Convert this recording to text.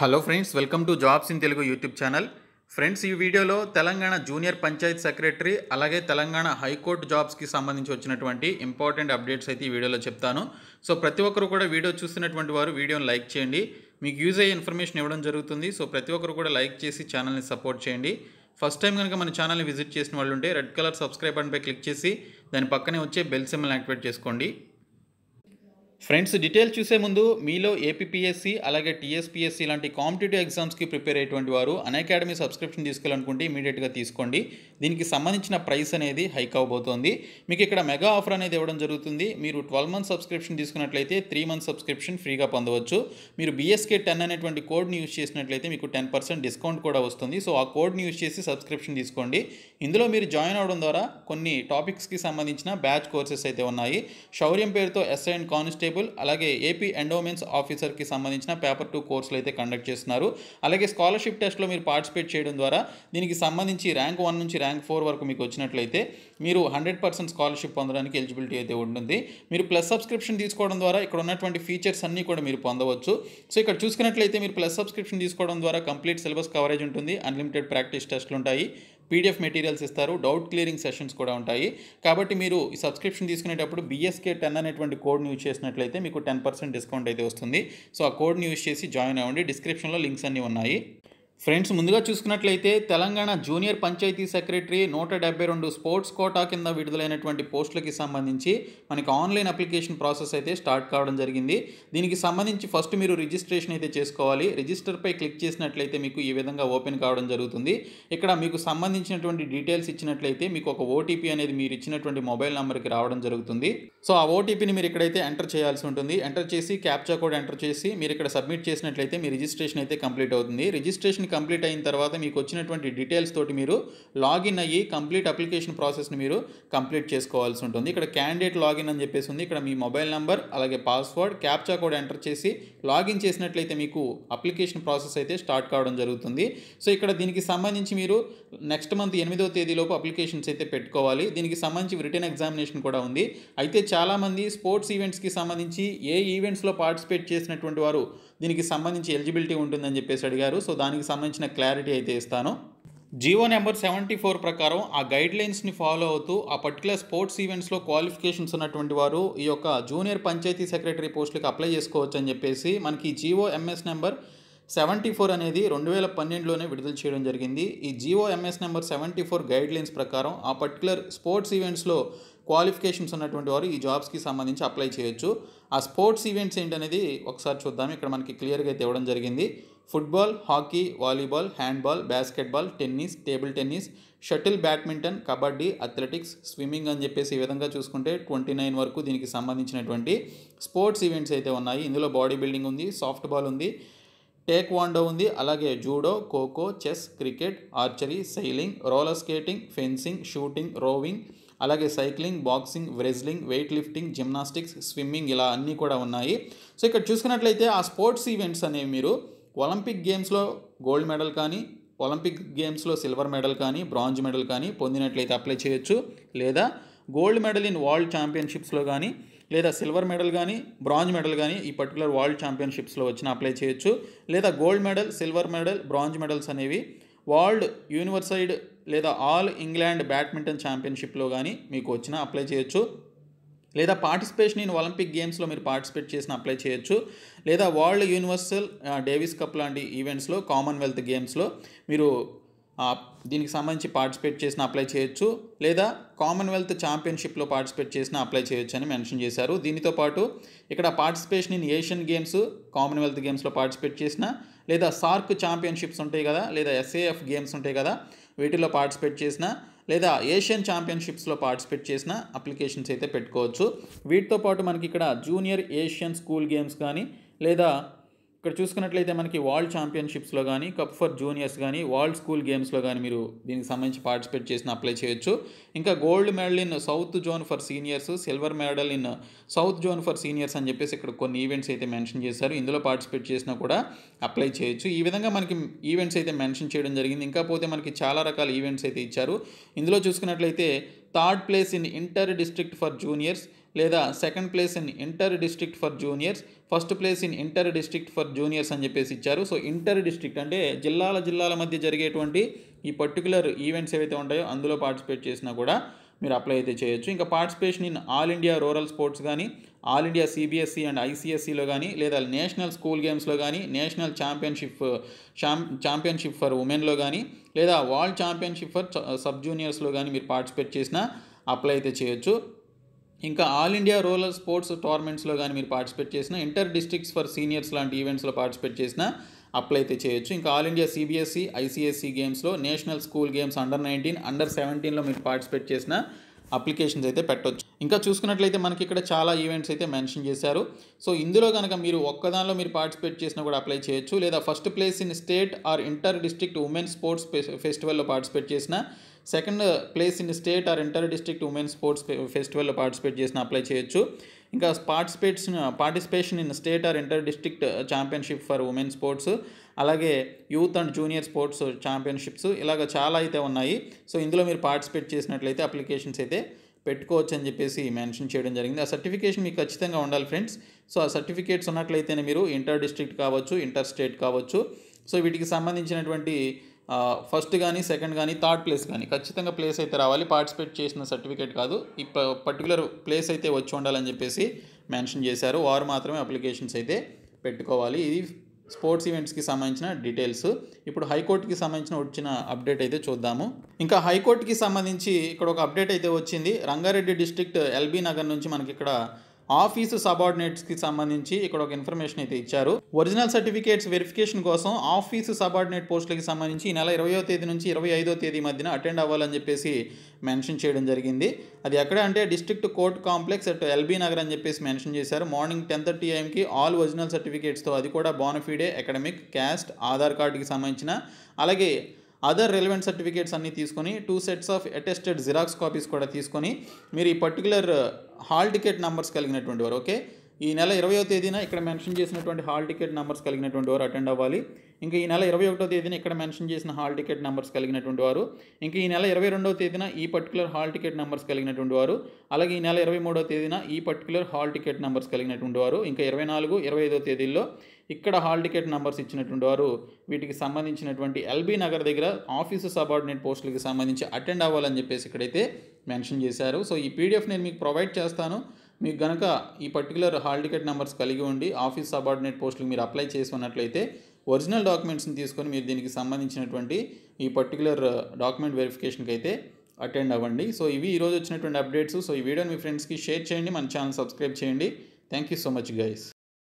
hello friends welcome to jobs in Telugu YouTube channel friends ఈ వీడియోలో Telangana junior Panchayat secretary అలాగే Telangana high court జాబ్స్కి సంబంధించి వచ్చినటువంటి ఇంపార్టెంట్ అప్డేట్స్ అయితే ఈ వీడియోలో చెప్తాను సో ప్రతి ఒక్కరు కూడా వీడియో చూస్తున్నటువంటి వారు వీడియోని లైక్ చేయండి మీకు యూజ్ అయ్యే ఇన్ఫర్మేషన్ ఇవ్వడం జరుగుతుంది సో ప్రతి ఒక్కరు కూడా లైక్ చేసి ఛానల్ని సపోర్ట్ చేయండి ఫస్ట్ టైం కనుక మన ఛానల్ని విజిట్ చేసిన వాళ్ళు ఉంటే రెడ్ కలర్ సబ్స్క్రైబ్ బటన్పై క్లిక్ చేసి దాని పక్కనే వచ్చే బెల్ సిమ్మల్ని యాక్టివేట్ చేసుకోండి ఫ్రెండ్స్ డీటెయిల్ చూసే ముందు మీలో ఏపీఎస్సీ అలాగే టీఎస్పీఎస్సీ లాంటి కాంపిటేటివ్ ఎగ్జామ్స్కి ప్రిపేర్ అయ్యేటువంటి వారు అకాడమీ సబ్స్క్రిప్షన్ తీసుకోవాలనుకుంటే ఇమీడియట్గా తీసుకోండి దీనికి సంబంధించిన ప్రైస్ అనేది హైక్ అవబోతోంది మీకు ఇక్కడ మెగా ఆఫర్ అనేది ఇవ్వడం జరుగుతుంది మీరు ట్వెల్వ్ మంత్ సబ్స్క్రిప్షన్ తీసుకున్నట్లయితే త్రీ మంత్ సబ్స్క్రిప్షన్ ఫ్రీగా పొందవచ్చు మీరు బీఎస్కే టెన్ అనేటువంటి కోడ్ని యూజ్ చేసినట్లయితే మీకు టెన్ పర్సెంట్ డిస్కౌంట్ కూడా వస్తుంది సో ఆ కోడ్ని యూజ్ చేసి సబ్స్క్రిప్షన్ తీసుకోండి ఇందులో మీరు జాయిన్ అవడం ద్వారా కొన్ని టాపిక్స్కి సంబంధించిన బ్యాచ్ కోర్సెస్ అయితే ఉన్నాయి శౌర్యం పేరుతో ఎస్ఐ అండ్ కానిస్టేబుల్ కానిస్టేబుల్ అలాగే ఏపీ ఎండోమెంట్స్ ఆఫీసర్కి సంబంధించిన పేపర్ టూ కోర్సులు అయితే కండక్ట్ చేస్తున్నారు అలాగే స్కాలర్షిప్ టెస్ట్లో మీరు పార్టిసిపేట్ చేయడం ద్వారా దీనికి సంబంధించి ర్యాంక్ వన్ నుంచి ర్యాంక్ ఫోర్ వరకు మీకు వచ్చినట్లయితే మీరు హండ్రెడ్ పర్సెంట్ స్కాలర్షిప్ పొందడానికి ఎలిజిబిలిటీ అయితే ఉంటుంది మీరు ప్లస్ సబ్స్క్రిప్షన్ తీసుకోవడం ద్వారా ఇక్కడ ఉన్నటువంటి ఫీచర్స్ అన్నీ కూడా మీరు పొందవచ్చు సో ఇక్కడ చూసుకున్నట్లయితే మీరు ప్లస్ సబ్స్క్రిప్షన్ తీసుకోవడం ద్వారా కంప్లీట్ సిలబస్ కవరేజ్ ఉంటుంది అన్లిమిటెడ్ ప్రాక్టీస్ టెస్ట్లు ఉంటాయి పీడిఎఫ్ మెటీరియల్స్ ఇస్తారు డౌట్ క్లియరింగ్ సెషన్స్ కూడా ఉంటాయి కాబట్టి మీరు సబ్స్క్రిప్షన్ తీసుకునేటప్పుడు బీఎస్కే టెన్ అనేటువంటి కోడ్ని యూజ్ చేసినట్లయితే మీకు టెన్ పర్సెంట్ డిస్కౌంట్ అయితే వస్తుంది సో ఆ కోడ్ని యూజ్ చేసి జాయిన్ అవ్వండి డిస్క్రిప్షన్లో లింక్స్ అన్నీ ఉన్నాయి ఫ్రెండ్స్ ముందుగా చూసుకున్నట్లయితే తెలంగాణ జూనియర్ పంచాయతీ సెక్రటరీ నూట డెబ్బై రెండు స్పోర్ట్స్ కోటా కింద విడుదలైనటువంటి పోస్టులకి సంబంధించి మనకి ఆన్లైన్ అప్లికేషన్ ప్రాసెస్ అయితే స్టార్ట్ కావడం జరిగింది దీనికి సంబంధించి ఫస్ట్ మీరు రిజిస్ట్రేషన్ అయితే చేసుకోవాలి రిజిస్టర్పై క్లిక్ చేసినట్లయితే మీకు ఈ విధంగా ఓపెన్ కావడం జరుగుతుంది ఇక్కడ మీకు సంబంధించినటువంటి డీటెయిల్స్ ఇచ్చినట్లయితే మీకు ఒక ఓటీపీ అనేది మీరు ఇచ్చినటువంటి మొబైల్ నెంబర్కి రావడం జరుగుతుంది సో ఆ ఓటీపీని మీరు ఇక్కడైతే ఎంటర్ చేయాల్సి ఉంటుంది ఎంటర్ చేసి క్యాప్చా కోడ్ ఎంటర్ చేసి మీరు ఇక్కడ సబ్మిట్ చేసినట్లయితే మీ రిజిస్ట్రేషన్ అయితే కంప్లీట్ అవుతుంది రిజిస్ట్రేషన్ అప్లికేషన్ కంప్లీట్ అయిన తర్వాత మీకు వచ్చినటువంటి డీటెయిల్స్ తోటి మీరు లాగిన్ అయ్యి కంప్లీట్ అప్లికేషన్ ప్రాసెస్ని మీరు కంప్లీట్ చేసుకోవాల్సి ఉంటుంది ఇక్కడ క్యాండిడేట్ లాగిన్ అని చెప్పేసి ఉంది ఇక్కడ మీ మొబైల్ నెంబర్ అలాగే పాస్వర్డ్ క్యాప్చా కోడ్ ఎంటర్ చేసి లాగిన్ చేసినట్లయితే మీకు అప్లికేషన్ ప్రాసెస్ అయితే స్టార్ట్ కావడం జరుగుతుంది సో ఇక్కడ దీనికి సంబంధించి మీరు నెక్స్ట్ మంత్ ఎనిమిదో తేదీలోపు అప్లికేషన్స్ అయితే పెట్టుకోవాలి దీనికి సంబంధించి రిటర్న్ ఎగ్జామినేషన్ కూడా ఉంది అయితే చాలామంది స్పోర్ట్స్ ఈవెంట్స్కి సంబంధించి ఏ ఈవెంట్స్లో పార్టిసిపేట్ చేసినటువంటి వారు దీనికి సంబంధించి ఎలిజిబిలిటీ ఉంటుందని చెప్పేసి అడిగారు సో దానికి సంబంధించిన క్లారిటీ అయితే ఇస్తాను జియో నెంబర్ సెవెంటీ ఫోర్ ప్రకారం ఆ గైడ్ లైన్స్ని ఫాలో అవుతూ ఆ పర్టికులర్ స్పోర్ట్స్ ఈవెంట్స్లో క్వాలిఫికేషన్స్ ఉన్నటువంటి వారు ఈ యొక్క జూనియర్ పంచాయతీ సెక్రటరీ పోస్టులకు అప్లై చేసుకోవచ్చు అని చెప్పేసి మనకి GO MS number seventy four అనేది రెండు వేల పన్నెండులోనే విడుదల చేయడం జరిగింది ఈ GO MS number seventy four guide lines ప్రకారం ఆ పర్టికులర్ స్పోర్ట్స్ ఈవెంట్స్లో క్వాలిఫికేషన్స్ ఉన్నటువంటి వారు ఈ జాబ్స్కి సంబంధించి అప్లై చేయొచ్చు ఆ స్పోర్ట్స్ ఈవెంట్స్ ఏంటనేది ఒకసారి చూద్దాం ఇక్కడ మనకి క్లియర్గా అయితే ఇవ్వడం జరిగింది football hockey volleyball handball basketball tennis table tennis shuttle badminton kabaddi athletics swimming అని చెప్పేసి ఈ విధంగా చూసుకుంటే ట్వంటీ నైన్ వరకు దీనికి సంబంధించినటువంటి స్పోర్ట్స్ ఈవెంట్స్ అయితే ఉన్నాయి ఇందులో బాడీ బిల్డింగ్ ఉంది సాఫ్ట్ బాల్ ఉంది టేక్ వాండో ఉంది అలాగే judo kho kho chess cricket archery sailing roller skating fencing shooting rowing అలాగే cycling boxing wrestling weight lifting gymnastics swimming ఇలా అన్నీ కూడా ఉన్నాయి సో ఇక్కడ చూసుకున్నట్లయితే ఆ స్పోర్ట్స్ ఈవెంట్స్ అనేవి మీరు ఒలింపిక్ గేమ్స్లో గోల్డ్ మెడల్ కానీ ఒలింపిక్ గేమ్స్లో సిల్వర్ మెడల్ కానీ బ్రాంజ్ మెడల్ కానీ పొందినట్లయితే అప్లై చేయొచ్చు లేదా గోల్డ్ మెడల్ ఇన్ వరల్డ్ ఛాంపియన్షిప్స్లో కానీ లేదా సిల్వర్ మెడల్ కానీ బ్రాంజ్ మెడల్ కానీ ఈ పర్టికులర్ వరల్డ్ ఛాంపియన్షిప్స్లో వచ్చిన అప్లై చేయొచ్చు లేదా gold medal silver medal bronze medals అనేవి వరల్డ్ యూనివర్సైడ్ లేదా ఆల్ ఇంగ్లాండ్ బ్యాడ్మింటన్ ఛాంపియన్షిప్లో కానీ మీకు వచ్చిన అప్లై చేయొచ్చు లేదా పార్టిసిపేషన్ ఇన్ ఒలింపిక్ గేమ్స్లో మీరు పార్టిసిపేట్ చేసిన అప్లై చేయొచ్చు లేదా వరల్డ్ యూనివర్సల్ డేవిస్ కప్ లాంటి ఈవెంట్స్లో కామన్వెల్త్ గేమ్స్లో మీరు దీనికి సంబంధించి పార్టిసిపేట్ చేసిన అప్లై చేయొచ్చు లేదా కామన్వెల్త్ ఛాంపియన్షిప్లో పార్టిసిపేట్ చేసిన అప్లై చేయొచ్చు అని మెన్షన్ చేశారు దీనితో పాటు ఇక్కడ participation in Asian games commonwealth గేమ్స్లో పార్టిసిపేట్ చేసిన లేదా సార్క్ ఛాంపియన్షిప్స్ ఉంటాయి కదా లేదా ఎస్ఏఎఫ్ గేమ్స్ ఉంటాయి కదా వీటిలో పార్టిసిపేట్ చేసినా లేదా ఏషియన్ ఛాంపియన్షిప్స్లో పార్టిసిపేట్ చేసిన అప్లికేషన్స్ అయితే పెట్టుకోవచ్చు వీటితో పాటు మనకి ఇక్కడ జూనియర్ ఏషియన్ స్కూల్ గేమ్స్ కానీ లేదా ఇక్కడ చూసుకున్నట్లయితే మనకి వరల్డ్ ఛాంపియన్షిప్స్లో కానీ కప్ ఫర్ జూనియర్స్ కానీ వరల్డ్ స్కూల్ గేమ్స్లో కానీ మీరు దీనికి సంబంధించి పార్టిసిపేట్ చేసిన అప్లై చేయొచ్చు ఇంకా gold medal in south zone for seniors silver medal in south zone for seniors అని చెప్పేసి ఇక్కడ కొన్ని ఈవెంట్స్ అయితే మెన్షన్ చేశారు ఇందులో పార్టిసిపేట్ చేసినా కూడా అప్లై చేయొచ్చు ఈ విధంగా మనకి ఈవెంట్స్ అయితే మెన్షన్ చేయడం జరిగింది ఇంకా పోతే మనకి చాలా రకాల ఈవెంట్స్ అయితే ఇచ్చారు ఇందులో చూసుకున్నట్లయితే third place in inter district for juniors లేదా second place in inter district for juniors first place in inter district for juniors అని చెప్పేసి ఇచ్చారు సో ఇంటర్ డిస్ట్రిక్ట్ అంటే జిల్లాల జిల్లాల మధ్య జరిగేటువంటి ఈ పర్టికులర్ ఈవెంట్స్ ఏవైతే ఉంటాయో అందులో పార్టిసిపేట్ చేసినా కూడా మీరు అప్లై అయితే చేయొచ్చు ఇంకా participation in all India rural sports కానీ ఆల్ ఇండియా సిబిఎస్ఈ అండ్ ఐసీఎస్ఈలో కానీ లేదా నేషనల్ స్కూల్ గేమ్స్లో కానీ నేషనల్ ఛాంపియన్షిప్ ఛాంపియన్షిప్ ఫర్ ఉమెన్లో కానీ లేదా వరల్డ్ ఛాంపియన్షిప్ ఫర్ సబ్ జూనియర్స్లో కానీ మీరు పార్టిసిపేట్ చేసినా అప్లై అయితే చేయొచ్చు ఇంకా ఆల్ ఇండియా రూరల్ స్పోర్ట్స్ టోర్నమెంట్స్లో కానీ మీరు పార్టిసిపేట్ చేసిన ఇంటర్ డిస్ట్రిక్ట్స్ ఫర్ సీనియర్స్ లాంటి ఈవెంట్స్లో పార్టిసిపేట్ చేసిన అప్లై అయితే చేయొచ్చు ఇంకా ఆల్ ఇండియా సిబిఎస్ఈ ఐసీఎస్ఈ గేమ్స్లో national school games under nineteen under సెవెంటీన్లో మీరు పార్టిసిపేట్ చేసిన అప్లికేషన్స్ అయితే పెట్టొచ్చు ఇంకా చూసుకున్నట్లయితే మనకి ఇక్కడ చాలా ఈవెంట్స్ అయితే మెన్షన్ చేశారు సో ఇందులో కనుక మీరు ఒక్కదానిలో మీరు పార్టిసిపేట్ చేసినా కూడా అప్లై చేయొచ్చు లేదా first place in state or inter district women sports ఫెస్టివల్లో పార్టిసిపేట్ చేసిన second place in state or inter district women sports ఫెస్టివల్లో పార్టిసిపేట్ చేసిన అప్లై చేయొచ్చు ఇంకా participants participation in state or inter district championship for women sports అలాగే youth and junior sports championships ఇలాగ చాలా అయితే ఉన్నాయి సో ఇందులో మీరు పార్టిసిపేట్ చేసినట్లయితే అప్లికేషన్స్ అయితే పెట్టుకోవచ్చు అని చెప్పేసి మెన్షన్ చేయడం జరిగింది ఆ సర్టిఫికేషన్ మీకు ఖచ్చితంగా ఉండాలి ఫ్రెండ్స్ సో ఆ సర్టిఫికేట్స్ ఉన్నట్లయితేనే మీరు ఇంటర్ డిస్ట్రిక్ట్ కావచ్చు ఇంటర్ స్టేట్ కావచ్చు సో వీటికి సంబంధించినటువంటి ఫస్ట్ కానీ సెకండ్ కానీ థర్డ్ ప్లేస్ కానీ ఖచ్చితంగా ప్లేస్ అయితే రావాలి పార్టిసిపేట్ చేసిన సర్టిఫికేట్ కాదు ఈ పర్టికులర్ ప్లేస్ అయితే వచ్చి ఉండాలని చెప్పేసి మెన్షన్ చేశారు వారు మాత్రమే అప్లికేషన్స్ అయితే పెట్టుకోవాలి ఇది స్పోర్ట్స్ ఈవెంట్స్కి సంబంధించిన డీటెయిల్స్ ఇప్పుడు హైకోర్టుకి సంబంధించిన వచ్చిన అప్డేట్ అయితే చూద్దాము ఇంకా హైకోర్టుకి సంబంధించి ఇక్కడ ఒక అప్డేట్ అయితే వచ్చింది రంగారెడ్డి డిస్ట్రిక్ట్ ఎల్బీ నగర్ నుంచి మనకి ఇక్కడ ఆఫీసు సబార్డినేట్స్కి సంబంధించి ఇక్కడ ఒక ఇన్ఫర్మేషన్ అయితే ఇచ్చారు ఒరిజినల్ సర్టిఫికేట్స్ వెరిఫికేషన్ కోసం ఆఫీసు సబార్డినేట్ పోస్టులకి సంబంధించి ఈ నెల ఇరవయో తేదీ నుంచి ఇరవై ఐదో తేదీ మధ్యన అటెండ్ అవ్వాలని చెప్పేసి మెన్షన్ చేయడం జరిగింది అది ఎక్కడ అంటే district court complex at LB Nagar అని చెప్పేసి మెన్షన్ చేశారు మార్నింగ్ టెన్ థర్టీ ఏఎంకి ఆల్ ఒరిజినల్ సర్టిఫికేట్స్తో అది కూడా బానఫీడే అకాడమిక్ క్యాస్ట్ ఆధార్ కార్డుకి సంబంధించిన అలాగే అదర్ రిలవెంట్ సర్టిఫికేట్స్ అన్నీ తీసుకొని two sets of attested xerox copies కూడా తీసుకొని మీరు ఈ పర్టికులర్ హాల్ టికెట్ నెంబర్స్ కలిగినటువంటి వారు ఓకే ఈ నెల ఇరవయో తేదీన ఇక్కడ మెన్షన్ చేసినటువంటి హాల్ టికెట్ నెంబర్స్ కలిగినటువంటి వారు అటెండ్ అవ్వాలి ఇంకా ఈ నెల ఇరవై ఒకటో తేదీన ఇక్కడ మెన్షన్ చేసిన హాల్ టికెట్ నెంబర్స్ కలిగినటువంటి వారు ఇంకా ఈ నెల ఇరవై రెండవ తేదీన ఈ పర్టికులర్ హాల్ టికెట్ నెంబర్స్ కలిగినటువంటి వారు అలాగే ఈ నెల ఇరవై మూడో తేదీన ఈ పర్టికులర్ హాల్ టికెట్ నెంబర్స్ కలిగినటువంటి వారు ఇంకా ఇరవై నాలుగు ఇరవై ఐదో తేదీల్లో ఇక్కడ హాల్ టికెట్ నెంబర్స్ ఇచ్చినటువంటి వారు వీటికి సంబంధించినటువంటి ఎల్బీ నగర్ దగ్గర ఆఫీసు సబార్డినేట్ పోస్టులకి సంబంధించి అటెండ్ అవ్వాలని చెప్పేసి ఇక్కడైతే మెన్షన్ చేశారు సో ఈ పీడిఎఫ్ నేను మీకు ప్రొవైడ్ చేస్తాను మీకు గనక ఈ పర్టికులర్ హాల్ టికెట్ నెంబర్స్ కలిగి ఉండి ఆఫీస్ సబార్డినేట్ పోస్టులకు మీరు అప్లై చేసి ఉన్నట్లయితే ఒరిజినల్ డాక్యుమెంట్స్ని తీసుకొని మీరు దీనికి సంబంధించినటువంటి ఈ పర్టికులర్ డాక్యుమెంట్ వెరిఫికేషన్కి అయితే అటెండ్ అవ్వండి సో ఇవి ఈరోజు వచ్చినటువంటి అప్డేట్స్ సో ఈ వీడియోని మీ ఫ్రెండ్స్కి షేర్ చేయండి మన ఛానల్ సబ్స్క్రైబ్ చేయండి thank you so much guys